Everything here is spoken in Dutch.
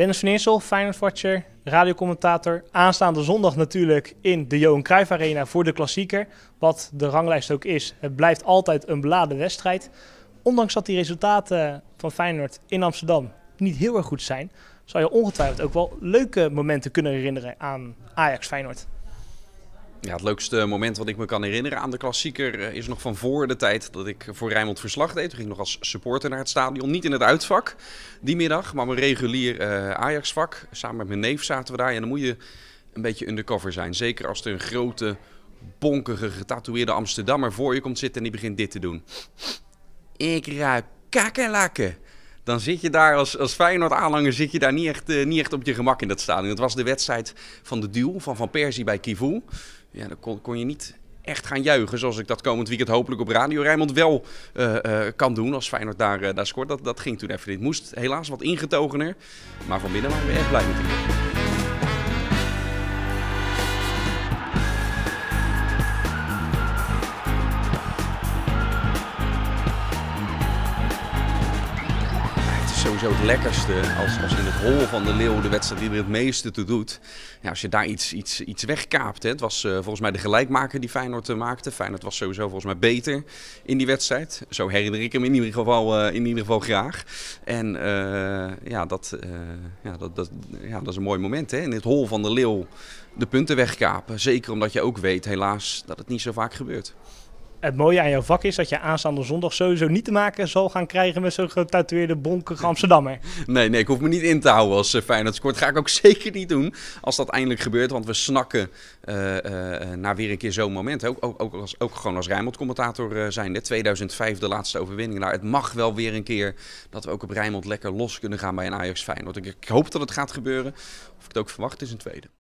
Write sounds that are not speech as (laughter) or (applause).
Dennis van Eersel, Feyenoord-watcher, radiocommentator. Aanstaande zondag natuurlijk in de Johan Cruijff Arena voor de klassieker. Wat de ranglijst ook is, het blijft altijd een beladen wedstrijd. Ondanks dat die resultaten van Feyenoord in Amsterdam niet heel erg goed zijn... zou je ongetwijfeld ook wel leuke momenten kunnen herinneren aan Ajax-Feyenoord. Ja, het leukste moment wat ik me kan herinneren aan de klassieker eh, is nog van voor de tijd dat ik voor Rijnmond verslag deed. Ik ging nog als supporter naar het stadion. Niet in het uitvak die middag, maar mijn regulier ajaxvak. Eh, ajax-vak. Samen met mijn neef zaten we daar. En dan moet je een beetje undercover zijn. Zeker als er een grote, bonkige, getatoeëerde Amsterdammer voor je komt zitten en die begint dit te doen. Ik ruik kakkelakken dan zit je daar als, als Feyenoord-aanhanger zit je daar niet echt, eh, niet echt op je gemak in dat stadion. Het was de wedstrijd van de duel van Van Persie bij Kivu. Ja, dan kon, kon je niet echt gaan juichen. Zoals ik dat komend weekend hopelijk op Radio Rijnmond wel eh, eh, kan doen. Als Feyenoord daar, daar scoort. Dat, dat ging toen even. Dit moest helaas wat ingetogener. Maar van binnen waren we echt blij met die. sowieso het lekkerste als, als in het hol van de leeuw de wedstrijd die er het meeste toe doet. Ja, als je daar iets, iets, iets wegkaapt. Hè. Het was eh, volgens mij de gelijkmaker die Feyenoord eh, maakte. Feyenoord was sowieso volgens mij beter in die wedstrijd. Zo herinner ik hem in ieder geval, eh, in ieder geval graag. En ja, dat, ja, dat, dat, ja, dat is een mooi moment. Hè. In het hol van de leeuw de punten wegkapen. Zeker omdat je ook weet helaas dat het niet zo vaak gebeurt het mooie aan jouw vak is dat je aanstaande zondag sowieso niet te maken zal gaan krijgen met zo'n getatoeëerde bonkige (laughs) Amsterdammer. Nee, nee, ik hoef me niet in te houden als uh, Feyenoord scoort. Ga ik ook (laughs) zeker niet doen als dat eindelijk gebeurt, want we snakken eh, eh, naar weer een keer zo'n moment. Ook, ook, ook, als, ook gewoon als Rijnmond-commentator zijn 2005 de laatste overwinning. Nou, het mag wel weer een keer dat we ook op Rijnmond lekker los kunnen gaan bij een Ajax Feyenoord. Ik, ik hoop dat het gaat gebeuren. Of ik het ook verwacht is een tweede.